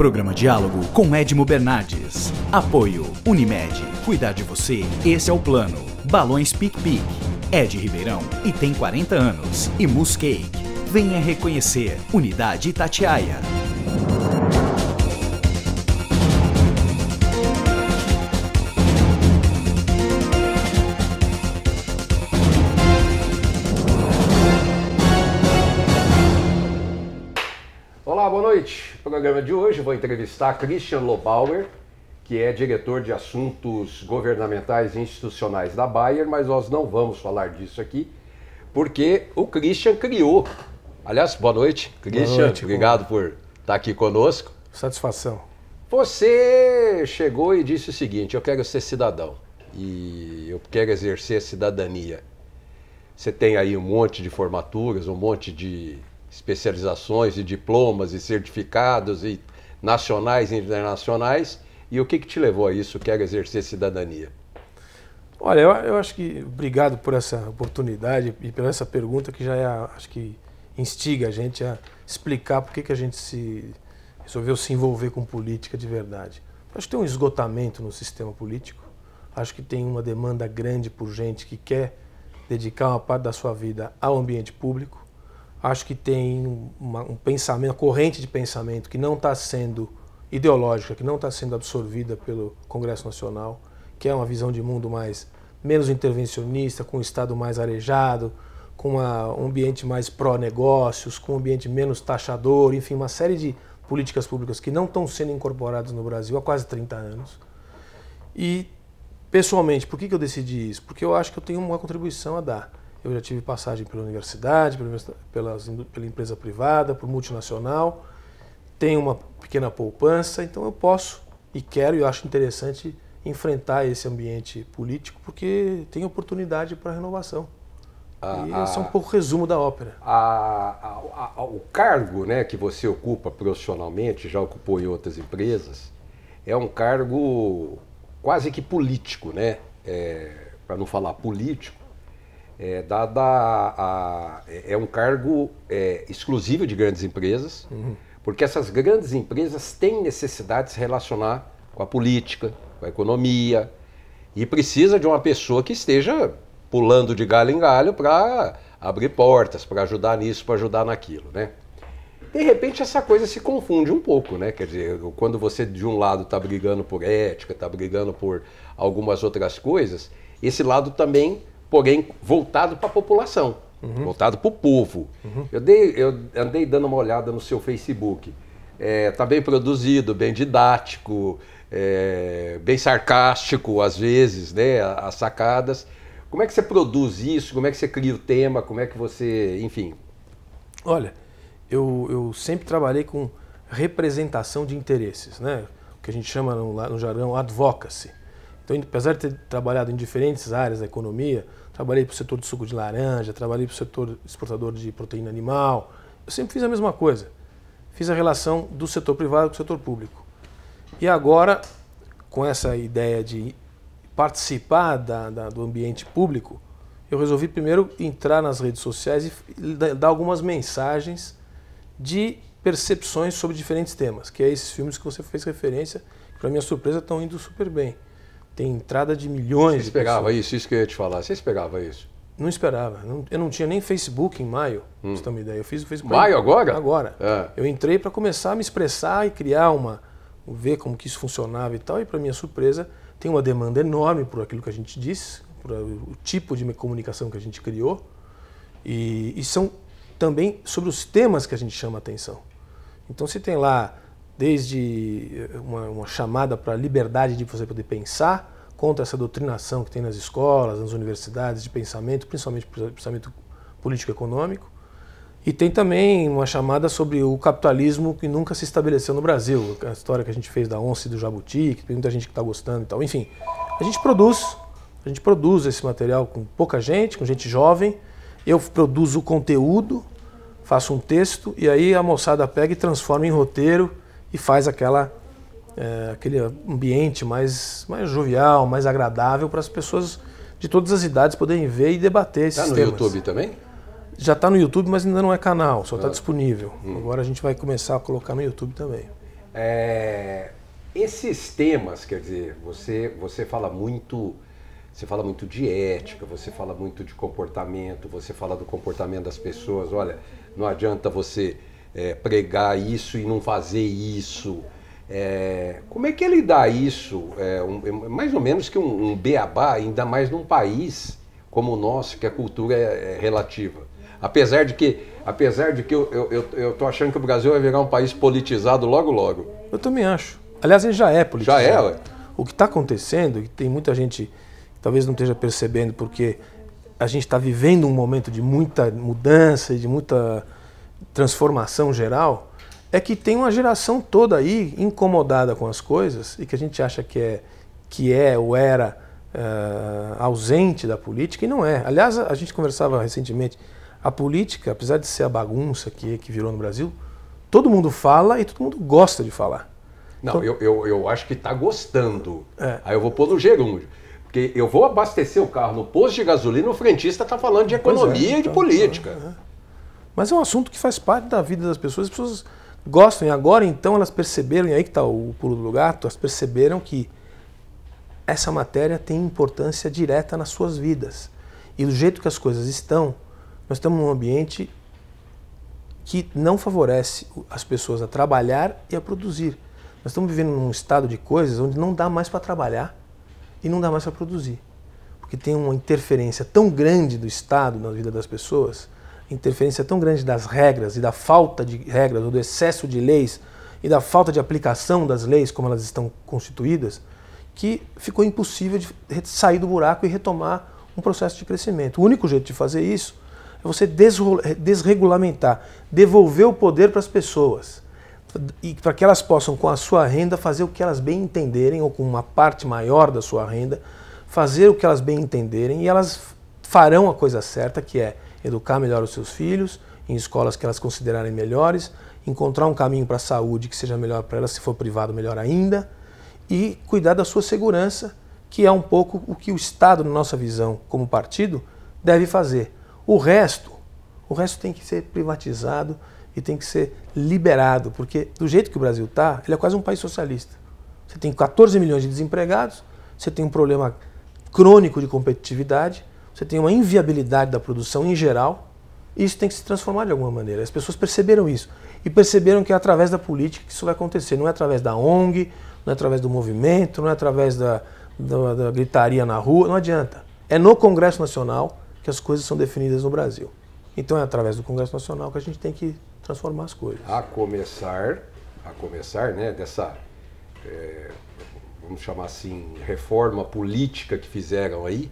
Programa Diálogo com Edmo Bernardes. Apoio Unimed. Cuidar de você, esse é o plano. Balões Pic Pic. É Ribeirão e tem 40 anos. E Muscake. Venha reconhecer Unidade Itatiaia. programa de hoje vou entrevistar Christian Lobauer, que é diretor de assuntos governamentais e institucionais da Bayer, mas nós não vamos falar disso aqui, porque o Christian criou. Aliás, boa noite, Christian. Boa noite, obrigado por estar aqui conosco. Satisfação. Você chegou e disse o seguinte: eu quero ser cidadão e eu quero exercer a cidadania. Você tem aí um monte de formaturas, um monte de especializações e diplomas e certificados e nacionais e internacionais. E o que, que te levou a isso, que é exercer cidadania? Olha, eu, eu, acho que obrigado por essa oportunidade e por essa pergunta que já é, acho que instiga a gente a explicar por que, que a gente se resolveu se envolver com política de verdade. Acho que tem um esgotamento no sistema político. Acho que tem uma demanda grande por gente que quer dedicar uma parte da sua vida ao ambiente público acho que tem uma, um pensamento, uma corrente de pensamento que não está sendo ideológica, que não está sendo absorvida pelo Congresso Nacional, que é uma visão de mundo mais menos intervencionista, com um Estado mais arejado, com uma, um ambiente mais pró-negócios, com um ambiente menos taxador, enfim, uma série de políticas públicas que não estão sendo incorporadas no Brasil há quase 30 anos. E, pessoalmente, por que, que eu decidi isso? Porque eu acho que eu tenho uma contribuição a dar. Eu já tive passagem pela universidade, pelas, pela empresa privada, por multinacional, tenho uma pequena poupança, então eu posso e quero e acho interessante enfrentar esse ambiente político porque tem oportunidade para renovação. Ah, e esse é um pouco o resumo da ópera. o cargo né, que você ocupa profissionalmente, já ocupou em outras empresas, é um cargo quase que político, né? É, para não falar político, é, dada a, a, é, é um cargo é, exclusivo de grandes empresas, uhum. porque essas grandes empresas têm necessidade de se relacionar com a política, com a economia, e precisa de uma pessoa que esteja pulando de galho em galho para abrir portas, para ajudar nisso, para ajudar naquilo, né? De repente essa coisa se confunde um pouco, né? Quer dizer, quando você de um lado está brigando por ética, está brigando por algumas outras coisas, esse lado também porém voltado para a população, uhum. voltado para o povo. Uhum. Eu, dei, eu andei dando uma olhada no seu Facebook. Está é, tá bem produzido, bem didático, é, bem sarcástico às vezes, né? As sacadas. Como é que você produz isso? Como é que você cria o tema? Como é que você, enfim? Olha, eu, eu sempre trabalhei com representação de interesses, né? O que a gente chama no, no jargão advocacy. Então, apesar de ter trabalhado em diferentes áreas da economia, Trabalhei para o setor de suco de laranja, trabalhei para o setor exportador de proteína animal. Eu sempre fiz a mesma coisa. Fiz a relação do setor privado com o setor público. E agora, com essa ideia de participar da, da, do ambiente público, eu resolvi primeiro entrar nas redes sociais e dar algumas mensagens de percepções sobre diferentes temas, que é esses filmes que você fez referência, que, para minha surpresa, estão indo super bem tem entrada de milhões. Você de pegava pessoas. isso, isso que eu ia te falar. Você esperava isso? Não esperava. eu não tinha nem Facebook em maio, hum. você tem uma ideia. Eu fiz o Facebook. Maio agora? Agora. É. Eu entrei para começar a me expressar e criar uma. ver como que isso funcionava e tal. E para minha surpresa, tem uma demanda enorme por aquilo que a gente disse, por eh, o tipo de comunicação que a gente criou. E, e são também sobre os temas que a gente chama atenção. Então, se tem lá desde eh, uma, uma chamada para a liberdade de você poder pensar, contra essa doutrinação que tem nas escolas, nas universidades, de pensamento, principalmente pensamento político-econômico. E tem também uma chamada sobre o capitalismo que nunca se estabeleceu no Brasil, a história que a gente fez da Once e do Jabuti, que tem muita gente que está gostando e tal. Enfim, a gente produz, a gente produz esse material com pouca gente, com gente jovem. Eu produzo o conteúdo, faço um texto e aí a moçada pega e transforma em roteiro e faz aquela é, aquele ambiente mais, mais jovial, mais agradável para as pessoas de todas as idades poderem ver e debater esses tá temas. Está no YouTube também? Já está no YouTube, mas ainda não é canal, só está ah. disponível. Hum. Agora a gente vai começar a colocar no YouTube também. É, esses temas, quer dizer, você, você fala muito você fala muito de ética, você fala muito de comportamento, você fala do comportamento das pessoas. Olha, não adianta você é, pregar isso e não fazer isso. É, como é que ele dá isso? É, um, é mais ou menos que um, um beabá, ainda mais num país como o nosso, que a cultura é, é, relativa. Apesar de que, apesar de que eu, eu, eu, eu tô achando que o Brasil vai virar um país politizado logo, logo. Eu também acho. Aliás, ele já é politizado. Já é, ué. O que está acontecendo, e tem muita gente que talvez não esteja percebendo, porque a gente está vivendo um momento de muita mudança e de muita transformação geral é que tem uma geração toda aí incomodada com as coisas e que a gente acha que é, que é ou era uh, ausente da política e não é. Aliás, a gente conversava recentemente, a política, apesar de ser a bagunça que, que virou no Brasil, todo mundo fala e todo mundo gosta de falar. Não, então, eu, eu, eu, acho que está gostando. É. Aí eu vou pôr no gerúndio. Porque eu vou abastecer o carro no posto de gasolina, o frentista está falando de é, economia é, e de então, política. Então, é. Mas é um assunto que faz parte da vida das pessoas. As pessoas gostam. E agora então elas perceberam, e aí que está o pulo do gato, elas perceberam que essa matéria tem importância direta nas suas vidas. E do jeito que as coisas estão, nós estamos num ambiente que não favorece as pessoas a trabalhar e a produzir. Nós estamos vivendo num estado de coisas onde não dá mais para trabalhar e não dá mais para produzir. Porque tem uma interferência tão grande do Estado na vida das pessoas interferência tão grande das regras e da falta de regras, ou do excesso de leis e da falta de aplicação das leis como elas estão constituídas, que ficou impossível de sair do buraco e retomar um processo de crescimento. O único jeito de fazer isso é você eh, desregulamentar, devolver o poder para as pessoas e para que elas possam, com a sua renda, fazer o que elas bem entenderem, ou com uma parte maior da sua renda, fazer o que elas bem entenderem e elas farão a coisa certa, que é educar melhor os seus filhos em escolas que elas considerarem melhores, encontrar um caminho para a saúde que seja melhor para elas, se for privado, melhor ainda, e cuidar da sua segurança, que é um pouco o que o Estado, na nossa visão, como partido, deve fazer. O resto, o resto tem que ser privatizado e tem que ser liberado, porque do jeito que o Brasil está, ele é quase um país socialista. Você tem 14 milhões de desempregados, você tem um problema crônico de competitividade, você tem uma inviabilidade da produção em geral, e isso tem que se transformar de alguma maneira. As pessoas perceberam isso e perceberam que é através da política que isso vai acontecer, não é através da ONG, não é através do movimento, não é através da, da, da gritaria na rua, não adianta. É no Congresso Nacional que as coisas são definidas no Brasil. Então é através do Congresso Nacional que a gente tem que transformar as coisas. A começar, a começar, né, dessa é, vamos chamar assim reforma política que fizeram aí,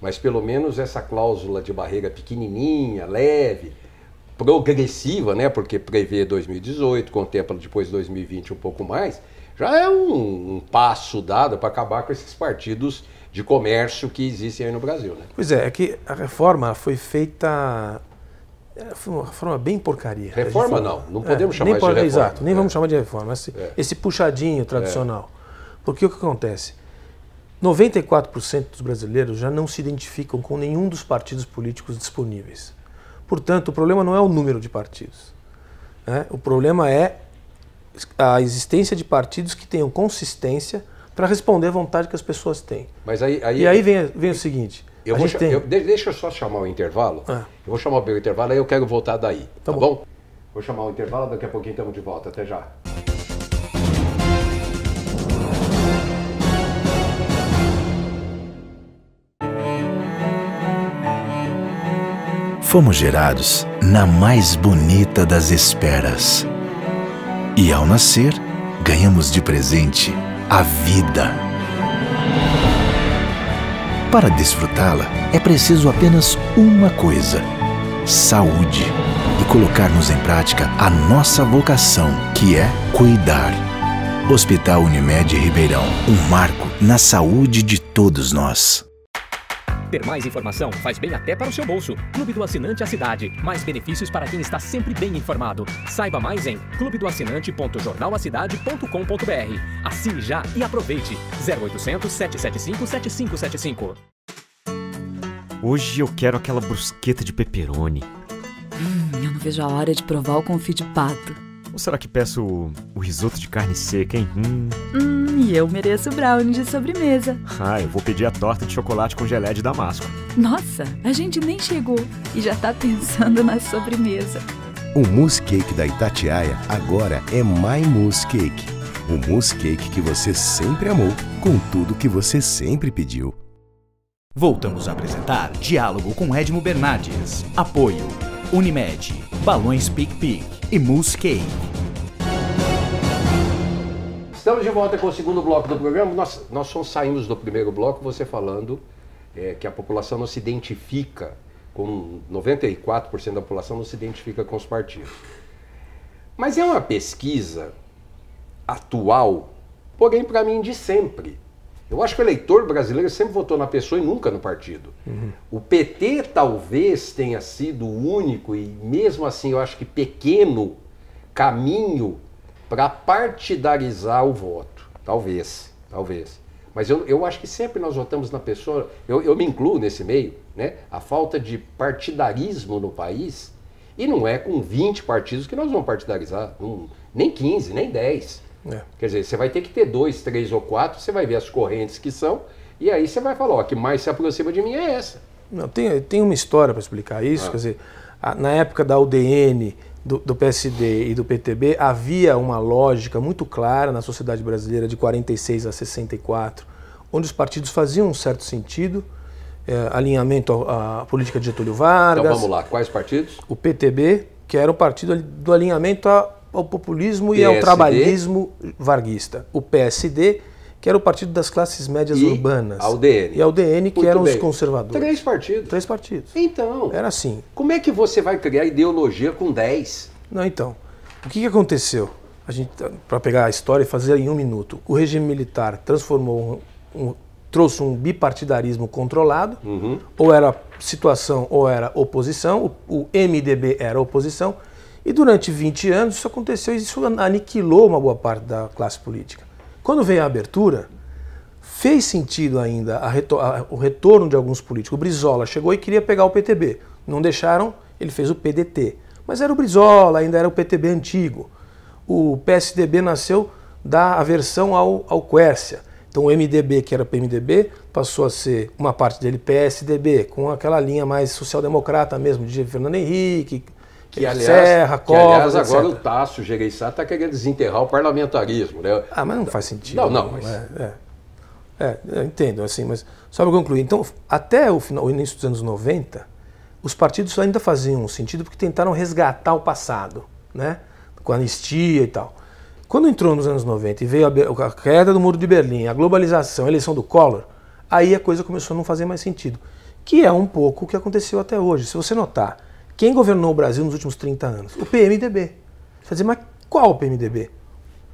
mas pelo menos essa cláusula de barreira pequenininha, leve, progressiva, né? Porque prevê 2018, contempla depois 2020 um pouco mais, já é um, um passo dado para acabar com esses partidos de comércio que existem aí no Brasil, né? Pois é, é que a reforma foi feita é, foi uma reforma bem porcaria. Reforma gente... não, não podemos é, chamar nem de reforma. Exato, nem é. vamos chamar de reforma, esse, é. esse puxadinho tradicional. É. Porque o que acontece? 94% dos brasileiros já não se identificam com nenhum dos partidos políticos disponíveis. Portanto, o problema não é o número de partidos. Né? O problema é a existência de partidos que tenham consistência para responder à vontade que as pessoas têm. Mas aí, aí e aí vem, vem eu, o seguinte. Eu vou tem... eu, deixa eu só chamar o intervalo. É. Eu vou chamar o intervalo e eu quero voltar daí. Tá, tá bom. bom? Vou chamar o intervalo, daqui a pouquinho estamos de volta. Até já. fomos gerados na mais bonita das esperas. E ao nascer, ganhamos de presente a vida. Para desfrutá-la, é preciso apenas uma coisa: saúde. E colocarmos em prática a nossa vocação, que é cuidar. Hospital Unimed Ribeirão um marco na saúde de todos nós. Ter mais informação faz bem até para o seu bolso. Clube do Assinante à Cidade. Mais benefícios para quem está sempre bem informado. Saiba mais em clubedoassinante.jornalacidade.com.br. Assine já e aproveite. 0800 775 7575. Hoje eu quero aquela brusqueta de pepperoni. Hum, eu não vejo a hora de provar o confit de pato. Ou será que peço o, o risoto de carne seca, hein? Hum. hum e eu mereço brownie de sobremesa. Ah, eu vou pedir a torta de chocolate com gelé de damasco. Nossa, a gente nem chegou e já tá pensando na sobremesa. O mousse cake da Itatiaia agora é My Mousse Cake. O mousse cake que você sempre amou, com tudo que você sempre pediu. Voltamos a apresentar Diálogo com Edmo Bernardes. Apoio Unimed, Balões Pic Pic e Mousse Cake. Estamos de volta com o segundo bloco do programa. Nós, nós só saímos do primeiro bloco você falando é, que a população não se identifica com 94% da população não se identifica com os partidos. Mas é uma pesquisa atual, porém para mim de sempre. Eu acho que o eleitor brasileiro sempre votou na pessoa e nunca no partido. Uhum. O PT talvez tenha sido o único e mesmo assim eu acho que pequeno caminho para partidarizar o voto. Talvez, talvez. Mas eu, eu acho que sempre nós votamos na pessoa, eu, eu me incluo nesse meio, né? a falta de partidarismo no país, e não é com 20 partidos que nós vamos partidarizar, um, nem 15, nem 10. É. Quer dizer, você vai ter que ter dois, três ou quatro, você vai ver as correntes que são, e aí você vai falar, ó, que mais se aproxima de mim é essa. Não, tem, tem uma história para explicar isso, ah. quer dizer, a, na época da UDN, do, do, PSD e do PTB, havia uma lógica muito clara na sociedade brasileira de 46 a 64, onde os partidos faziam um certo sentido, é, alinhamento à, à, política de Getúlio Vargas. Então vamos lá, quais partidos? O PTB, que era o partido do alinhamento ao populismo PSD. e ao trabalhismo varguista. O PSD, que era o Partido das Classes Médias e Urbanas. A UDN. E a UDN, que Muito eram bem. os conservadores. Três partidos. Três partidos. Então. Era assim. Como é que você vai criar ideologia com dez? Não, então. O que, que aconteceu? A gente, para pegar a história e fazer em um minuto, o regime militar transformou um, um trouxe um bipartidarismo controlado, uhum. ou era situação ou era oposição, o, o, MDB era oposição, e durante 20 anos isso aconteceu e isso aniquilou uma boa parte da classe política. Quando veio a abertura, fez sentido ainda a retor a, o retorno de alguns políticos. O Brizola chegou e queria pegar o PTB. Não deixaram, ele fez o PDT. Mas era o Brizola, ainda era o PTB antigo. O PSDB nasceu da aversão ao, ao Quércia. Então o MDB, que era PMDB, passou a ser uma parte dele PSDB, com aquela linha mais social-democrata mesmo, de Fernando Henrique, que aliás, Serra, Covas, aliás, agora etc. o Tasso Gereissá está querendo desenterrar o parlamentarismo, né? Ah, mas não faz sentido. Não, não. Né? Mas... É, é, é, eu entendo, assim, mas só para concluir. Então, até o, final, o início dos anos 90, os partidos ainda faziam sentido porque tentaram resgatar o passado, né? Com anistia e tal. Quando entrou nos anos 90 e veio a, a queda do Muro de Berlim, a globalização, a eleição do Collor, aí a coisa começou a não fazer mais sentido. Que é um pouco o que aconteceu até hoje. Se você notar quem governou o Brasil nos últimos 30 anos? O PMDB. Você dizer, mas qual o PMDB?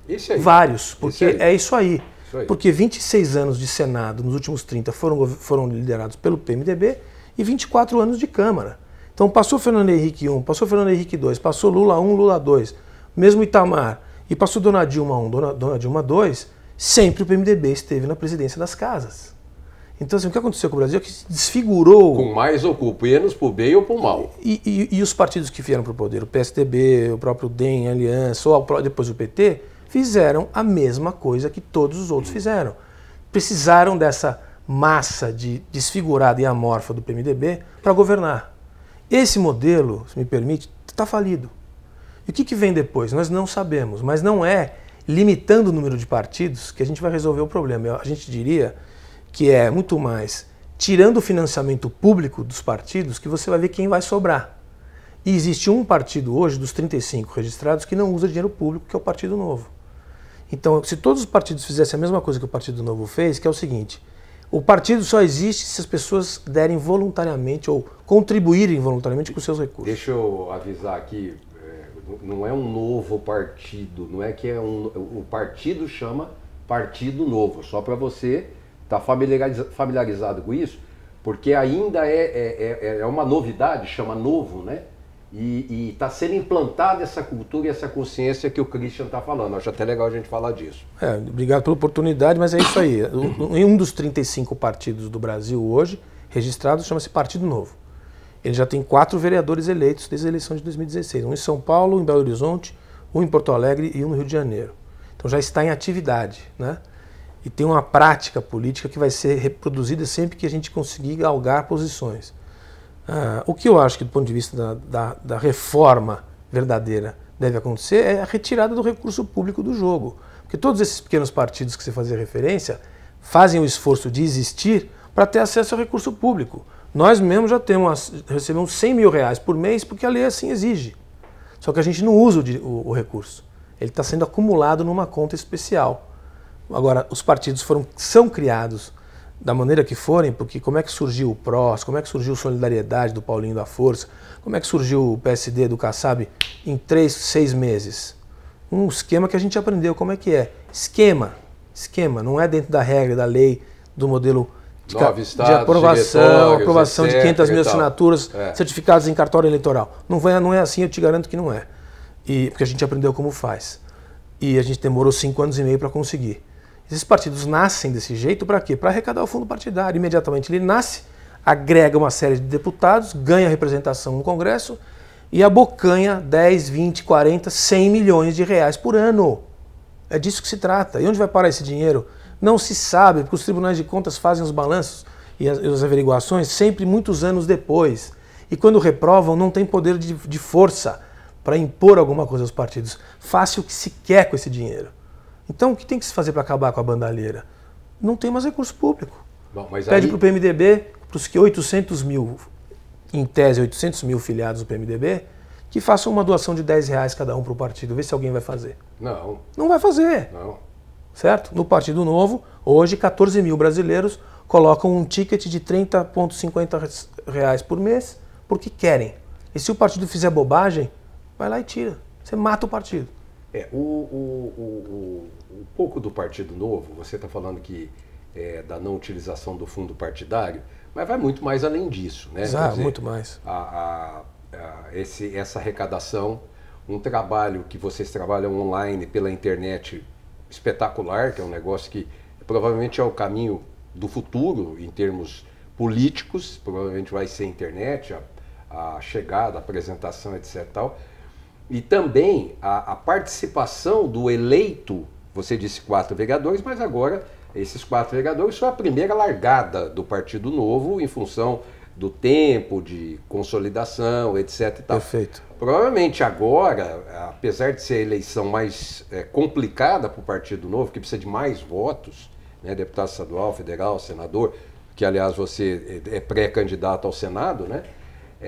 Esse aí. Vários, porque aí. é isso aí. isso aí. Porque 26 anos de Senado nos últimos 30 foram, foram liderados pelo PMDB e 24 anos de Câmara. Então passou Fernando Henrique 1, passou Fernando Henrique 2, passou Lula 1, Lula 2, mesmo Itamar, e passou Dona Dilma 1, Dona, Dona Dilma 2, sempre o PMDB esteve na presidência das casas. Então, assim, o que aconteceu com o Brasil é que se desfigurou. Com mais ou com menos, por bem ou por mal. E, e, e os partidos que vieram para o poder, o PSDB, o próprio DEM, a Aliança, ou depois o PT, fizeram a mesma coisa que todos os outros fizeram. Precisaram dessa massa de desfigurada e amorfa do PMDB para governar. Esse modelo, se me permite, está falido. E o que, que vem depois? Nós não sabemos, mas não é limitando o número de partidos que a gente vai resolver o problema. A gente diria que é muito mais tirando o financiamento público dos partidos que você vai ver quem vai sobrar. E existe um partido hoje, dos 35 registrados, que não usa dinheiro público, que é o Partido Novo. Então, se todos os partidos fizessem a mesma coisa que o Partido Novo fez, que é o seguinte: o partido só existe se as pessoas derem voluntariamente ou contribuírem voluntariamente com seus recursos. Deixa eu avisar aqui, é, não é um novo partido, não é que é um. O partido chama Partido Novo, só para você Está familiarizado com isso? Porque ainda é é, é, é, é uma novidade, chama novo, né? E está sendo implantada essa cultura e essa consciência que o Christian está falando. Acho até legal a gente falar disso. É, obrigado pela oportunidade, mas é isso aí. Em um dos 35 partidos do Brasil hoje, registrado, chama-se Partido Novo. Ele já tem quatro vereadores eleitos desde a eleição de 2016. Um em São Paulo, um em Belo Horizonte, um em Porto Alegre e um no Rio de Janeiro. Então já está em atividade, né? e tem uma prática política que vai ser reproduzida sempre que a gente conseguir galgar posições. Ah, o que eu acho que, do ponto de vista da, da, da reforma verdadeira, deve acontecer é a retirada do recurso público do jogo. Porque todos esses pequenos partidos que você fazia referência fazem o esforço de existir para ter acesso ao recurso público. Nós mesmos já temos, recebemos 100 mil reais por mês porque a lei assim exige. Só que a gente não usa o, o, o recurso. Ele está sendo acumulado numa conta especial. Agora, os partidos foram, são criados da maneira que forem, porque como é que surgiu o PROS, como é que surgiu Solidariedade do Paulinho da Força, como é que surgiu o PSD do Kassab em três, seis meses? Um esquema que a gente aprendeu como é que é. Esquema, esquema, não é dentro da regra, da lei, do modelo de, estados, de aprovação, aprovação de 500 mil assinaturas, é. certificados em cartório eleitoral. Não, vai, não é assim, eu te garanto que não é. E, porque a gente aprendeu como faz. E a gente demorou cinco anos e meio para conseguir. Esses partidos nascem desse jeito para quê? Para arrecadar o fundo partidário. Imediatamente ele nasce, agrega uma série de deputados, ganha representação no Congresso e abocanha 10, 20, 40, 100 milhões de reais por ano. É disso que se trata. E onde vai parar esse dinheiro? Não se sabe, porque os tribunais de contas fazem os balanços e as, as averiguações sempre muitos anos depois. E quando reprovam, não tem poder de, de força para impor alguma coisa aos partidos. Faça o que se quer com esse dinheiro. Então, o que tem que se fazer para acabar com a bandalheira? Não tem mais recurso público. Bom, Pede aí... para o PMDB, para os que 800 mil, em tese 800 mil filiados do PMDB, que façam uma doação de 10 reais cada um para o partido, ver se alguém vai fazer. Não. Não vai fazer. Não. Certo? No Partido Novo, hoje 14 mil brasileiros colocam um ticket de 30,50 reais por mês porque querem. E se o partido fizer bobagem, vai lá e tira. Você mata o partido. É, o, o, o, o, pouco do Partido Novo, você está falando que é, da não utilização do fundo partidário, mas vai muito mais além disso, né? Exato, dizer, muito mais. A, a, a esse, essa arrecadação, um trabalho que vocês trabalham online pela internet espetacular, que é um negócio que provavelmente é o caminho do futuro em termos políticos, provavelmente vai ser a internet, a, a chegada, a apresentação, etc. Tal. E também a, a participação do eleito, você disse quatro vereadores, mas agora esses quatro vereadores são a primeira largada do Partido Novo em função do tempo de consolidação, etc. Perfeito. Provavelmente agora, apesar de ser a eleição mais é, complicada para o Partido Novo, que precisa de mais votos, né, deputado estadual, federal, senador, que aliás você é, é pré-candidato ao Senado, né?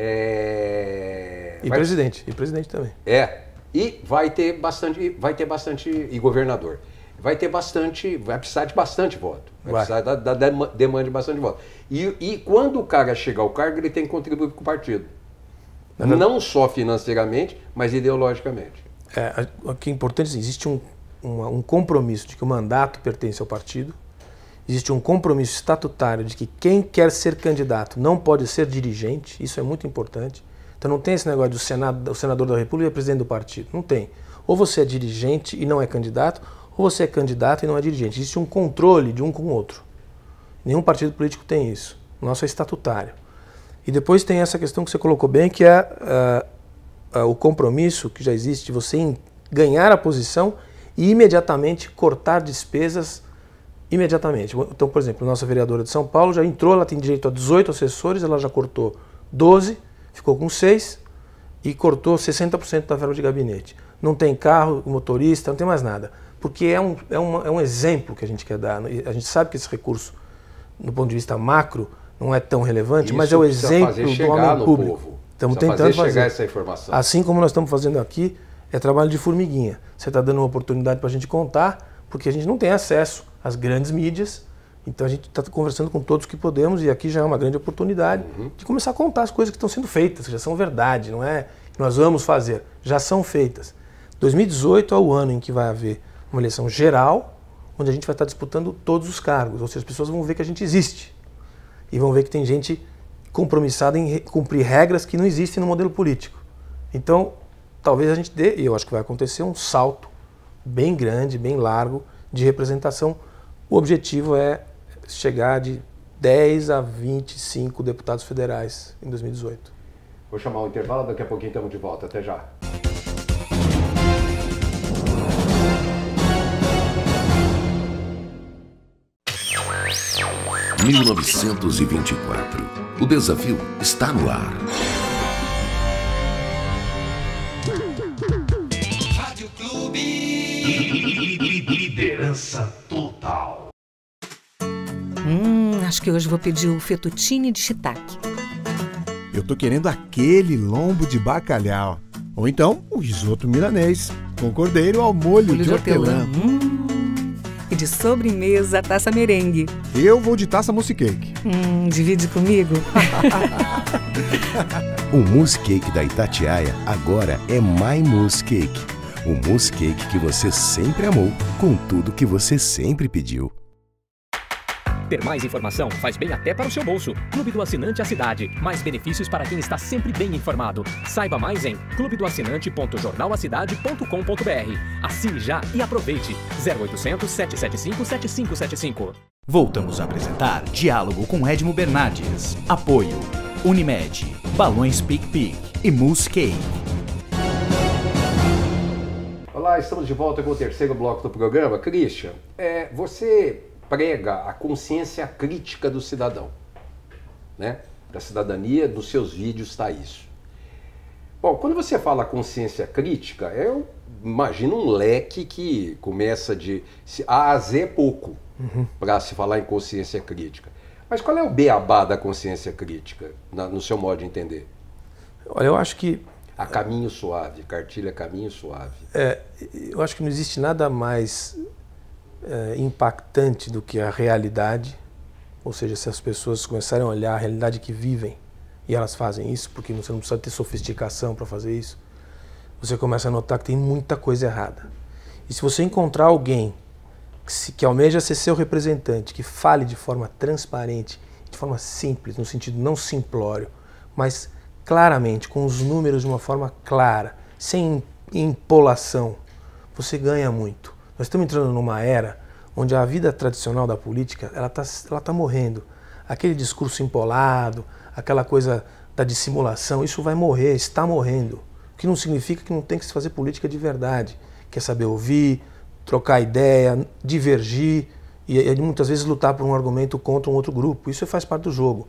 É... E vai... presidente, e presidente também. É. E vai ter bastante, vai ter bastante e governador. Vai ter bastante, vai precisar de bastante voto. Vai, vai. precisar da, da, demanda de bastante voto. E, e quando o cara chegar ao cargo, ele tem que contribuir com o partido. Não, não. só financeiramente, mas ideologicamente. É, o que é importante, assim, existe um, um, um compromisso de que o mandato pertence ao partido, Existe um compromisso estatutário de que quem quer ser candidato não pode ser dirigente, isso é muito importante. Então não tem esse negócio do Senado, o senador da República e é presidente do partido, não tem. Ou você é dirigente e não é candidato, ou você é candidato e não é dirigente. Existe um controle de um com o outro. Nenhum partido político tem isso. O nosso é estatutário. E depois tem essa questão que você colocou bem, que é uh, uh, o compromisso que já existe de você ganhar a posição e imediatamente cortar despesas imediatamente. Então, por exemplo, nossa vereadora de São Paulo já entrou, ela tem direito a 18 assessores, ela já cortou 12, ficou com 6 e cortou 60% da verba de gabinete. Não tem carro, motorista, não tem mais nada. Porque é um, é, uma, é um exemplo que a gente quer dar. A gente sabe que esse recurso, do ponto de vista macro, não é tão relevante, Isso mas é o exemplo do homem público. Povo. Estamos precisa tentando fazer, fazer essa informação. Assim como nós estamos fazendo aqui, é trabalho de formiguinha. Você está dando uma oportunidade para a gente contar, porque a gente não tem acesso as grandes mídias. Então a gente está conversando com todos que podemos e aqui já é uma grande oportunidade uhum. de começar a contar as coisas que estão sendo feitas, que já são verdade, não é? nós vamos fazer, já são feitas. 2018 é o ano em que vai haver uma eleição geral, onde a gente vai estar disputando todos os cargos, ou seja, as pessoas vão ver que a gente existe e vão ver que tem gente compromissada em cumprir regras que não existem no modelo político. Então, talvez a gente dê, e eu acho que vai acontecer, um salto bem grande, bem largo de representação o objetivo é chegar de 10 a 25 deputados federais em 2018. Vou chamar o intervalo, daqui a pouquinho estamos de volta. Até já. (1924). O desafio está no ar. hoje vou pedir o fettuccine de shiitake. Eu tô querendo aquele lombo de bacalhau. Ou então, o risoto milanês, com cordeiro ao molho, molho de hortelã. De hortelã. Hum. E de sobremesa, taça merengue. Eu vou de taça mousse cake. Hum, divide comigo. o mousse cake da Itatiaia agora é My Mousse Cake. O mousse cake que você sempre amou, com tudo que você sempre pediu. Ter mais informação faz bem até para o seu bolso. Clube do Assinante à Cidade. Mais benefícios para quem está sempre bem informado. Saiba mais em clubedoassinante.jornalacidade.com.br. Assine já e aproveite. 0800 775 7575. Voltamos a apresentar Diálogo com Edmo Bernardes. Apoio Unimed, Balões Pic Pic e Moose Cake. Olá, estamos de volta com o terceiro bloco do programa. Christian, é, você prega a consciência crítica do cidadão. Né? Da cidadania, nos seus vídeos está isso. Bom, quando você fala consciência crítica, eu imagino um leque que começa de A a Z é pouco uhum. para se falar em consciência crítica. Mas qual é o beabá da consciência crítica, na, no seu modo de entender? Olha, eu acho que. A caminho suave, cartilha caminho suave. É, eu acho que não existe nada mais é, impactante do que é a realidade, ou seja, se as pessoas começarem a olhar a realidade que vivem e elas fazem isso, porque você não precisa ter sofisticação para fazer isso, você começa a notar que tem muita coisa errada. E se você encontrar alguém que, se, que almeja ser seu representante, que fale de forma transparente, de forma simples, no sentido não simplório, mas claramente, com os números de uma forma clara, sem empolação, você ganha muito. Nós estamos entrando numa era onde a vida tradicional da política ela está ela tá morrendo. Aquele discurso empolado, aquela coisa da dissimulação, isso vai morrer, está morrendo. O que não significa que não tem que se fazer política de verdade. Quer saber ouvir, trocar ideia, divergir e, e muitas vezes lutar por um argumento contra um outro grupo. Isso faz parte do jogo.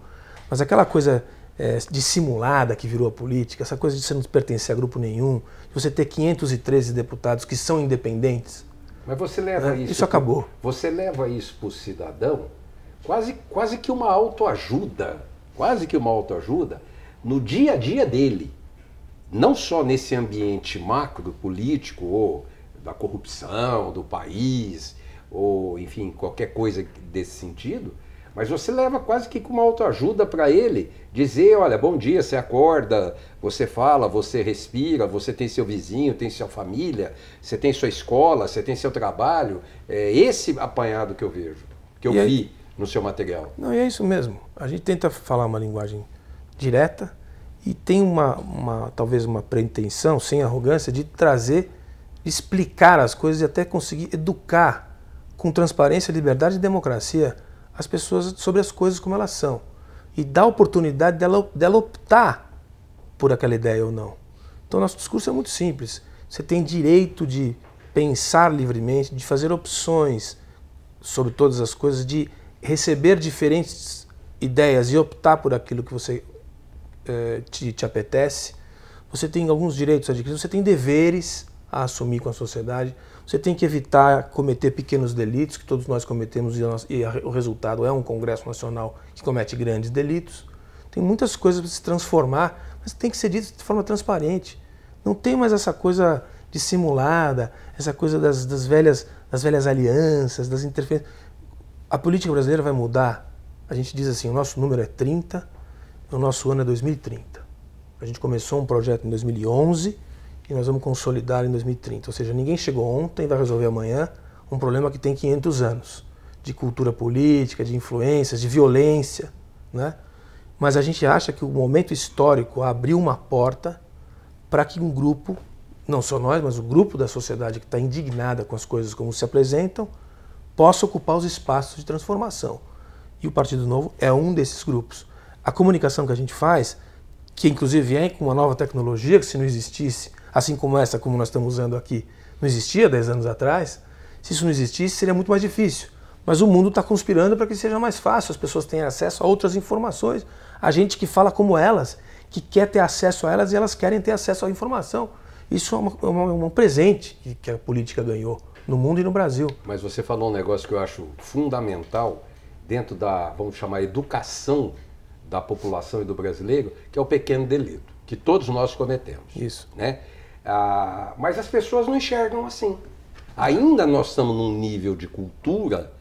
Mas aquela coisa é, dissimulada que virou a política, essa coisa de você não pertencer a grupo nenhum, de você ter 513 deputados que são independentes, mas você leva é, isso. Isso acabou. Você leva isso para o cidadão, quase, quase que uma autoajuda, quase que uma autoajuda no dia a dia dele. Não só nesse ambiente macro político ou da corrupção do país, ou enfim, qualquer coisa desse sentido, mas você leva quase que com uma autoajuda para ele dizer, olha, bom dia, você acorda, você fala, você respira, você tem seu vizinho, tem sua família, você tem sua escola, você tem seu trabalho. É esse apanhado que eu vejo, que eu e vi no seu material. Não, e é isso mesmo. A gente tenta falar uma linguagem direta e tem uma, uma talvez uma pretensão, sem arrogância, de trazer, explicar as coisas e até conseguir educar com transparência, liberdade e democracia as pessoas sobre as coisas como elas são e dá a oportunidade dela, dela optar por aquela ideia ou não. Então, nosso discurso é muito simples. Você tem direito de pensar livremente, de fazer opções sobre todas as coisas, de receber diferentes ideias e optar por aquilo que você eh, te, te apetece. Você tem alguns direitos adquiridos, você tem deveres a assumir com a sociedade, você tem que evitar cometer pequenos delitos, que todos nós cometemos e o resultado é um Congresso Nacional que comete grandes delitos. Tem muitas coisas para se transformar, mas tem que ser dito de forma transparente. Não tem mais essa coisa dissimulada, essa coisa das, das velhas, das velhas alianças, das interferências. A política brasileira vai mudar. A gente diz assim: o nosso número é 30, o nosso ano é 2030. A gente começou um projeto em 2011 que nós vamos consolidar em 2030. Ou seja, ninguém chegou ontem e vai resolver amanhã um problema que tem 500 anos de cultura política, de influências, de violência, né? Mas a gente acha que o momento histórico abriu uma porta para que um grupo, não só nós, mas o grupo da sociedade que está indignada com as coisas como se apresentam, possa ocupar os espaços de transformação. E o Partido Novo é um desses grupos. A comunicação que a gente faz, que inclusive vem é com uma nova tecnologia que se não existisse assim como essa, como nós estamos usando aqui, não existia 10 anos atrás, se isso não existisse, seria muito mais difícil. Mas o mundo está conspirando para que seja mais fácil, as pessoas tenham acesso a outras informações. A gente que fala como elas, que quer ter acesso a elas e elas querem ter acesso à informação. Isso é, uma, é uma, é um presente que a política ganhou no mundo e no Brasil. Mas você falou um negócio que eu acho fundamental dentro da, vamos chamar, educação da população e do brasileiro, que é o pequeno delito, que todos nós cometemos. Isso. Né? Ah, mas as pessoas não enxergam assim. Ainda nós estamos num nível de cultura,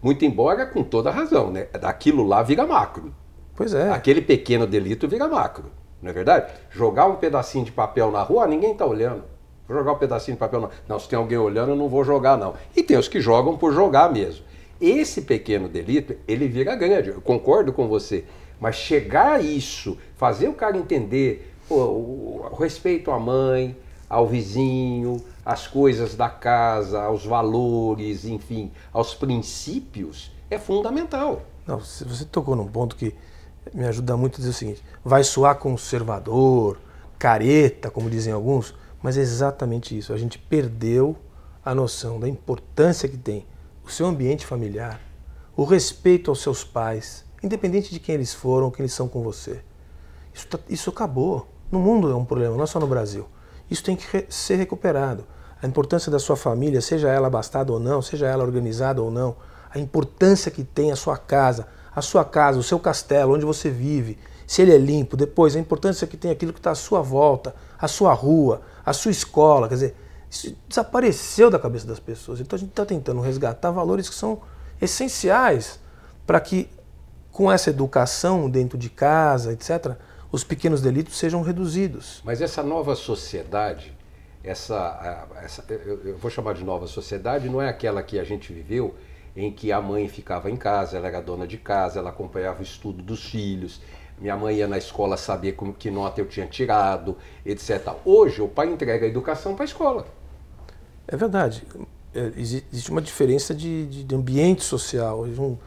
muito embora com toda razão, né? Daquilo lá vira macro. Pois é. Aquele pequeno delito vira macro, não é verdade? Jogar um pedacinho de papel na rua, ninguém está olhando. Vou jogar um pedacinho de papel na... Não, se tem alguém olhando, eu não vou jogar, não. E tem os que jogam por jogar mesmo. Esse pequeno delito, ele vira grande, eu concordo com você. Mas chegar a isso, fazer o cara entender pô, o, o respeito à mãe, ao vizinho, às coisas da casa, aos valores, enfim, aos princípios, é fundamental. Não, você tocou num ponto que me ajuda muito a dizer o seguinte: vai soar conservador, careta, como dizem alguns, mas é exatamente isso. A gente perdeu a noção da importância que tem o seu ambiente familiar, o respeito aos seus pais, independente de quem eles foram, quem eles são com você. Isso, tá, isso acabou. No mundo é um problema, não é só no Brasil. Isso tem que re ser recuperado. A importância da sua família, seja ela abastada ou não, seja ela organizada ou não, a importância que tem a sua casa, a sua casa, o seu castelo, onde você vive, se ele é limpo, depois a importância que tem aquilo que está à sua volta, a sua rua, a sua escola, quer dizer, isso desapareceu da cabeça das pessoas. Então a gente está tentando resgatar valores que são essenciais para que com essa educação dentro de casa, etc., os pequenos delitos sejam reduzidos. Mas essa nova sociedade, essa, essa eu vou chamar de nova sociedade, não é aquela que a gente viveu em que a mãe ficava em casa, ela era dona de casa, ela acompanhava o estudo dos filhos, minha mãe ia na escola saber como, que nota eu tinha tirado, etc. Hoje o pai entrega a educação para a escola. É verdade. É, existe uma diferença de, de, de ambiente social. Um,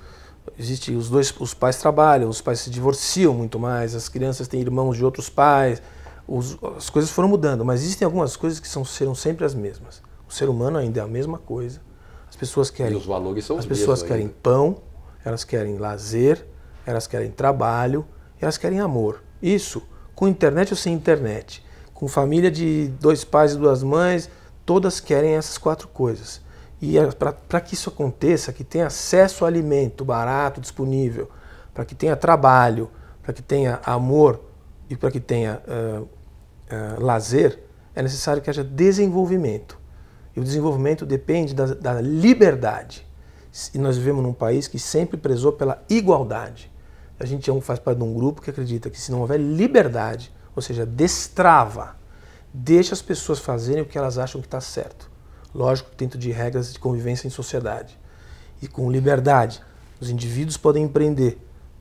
existe os dois os pais trabalham, os pais se divorciam muito mais, as crianças têm irmãos de outros pais, os, as coisas foram mudando, mas existem algumas coisas que são serão sempre as mesmas. O ser humano ainda é a mesma coisa. As pessoas querem e os valores são as pessoas querem ainda. pão, elas querem lazer, elas querem trabalho, elas querem amor. Isso com internet ou sem internet, com família de dois pais e duas mães, todas querem essas quatro coisas. E é para que isso aconteça, que tenha acesso a alimento barato, disponível, para que tenha trabalho, para que tenha amor e para que tenha uh, uh, lazer, é necessário que haja desenvolvimento. E o desenvolvimento depende da, da liberdade. E nós vivemos num país que sempre prezou pela igualdade. A gente é faz parte de um grupo que acredita que se não houver liberdade, ou seja, destrava, deixa as pessoas fazerem o que elas acham que está certo lógico, dentro de regras de convivência em sociedade. E com liberdade, os indivíduos podem empreender,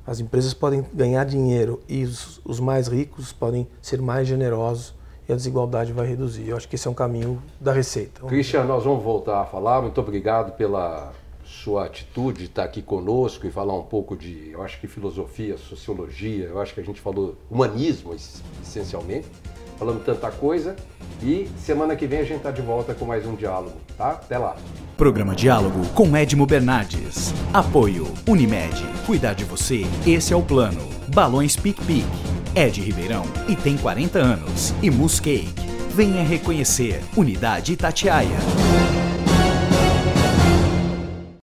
as empresas podem ganhar dinheiro e os, os mais ricos podem ser mais generosos e a desigualdade vai reduzir. Eu acho que esse é um caminho da receita. Christian, nós vamos voltar a falar. Muito obrigado pela sua atitude de estar aqui conosco e falar um pouco de, eu acho que filosofia, sociologia, eu acho que a gente falou humanismo essencialmente. Falando tanta coisa. E semana que vem a gente está de volta com mais um diálogo, tá? Até lá. Programa Diálogo com Edmo Bernardes. Apoio Unimed. Cuidar de você, esse é o plano. Balões Pic Pic. Ed Ribeirão e tem 40 anos. E Muscake. Venha reconhecer Unidade Itatiaia.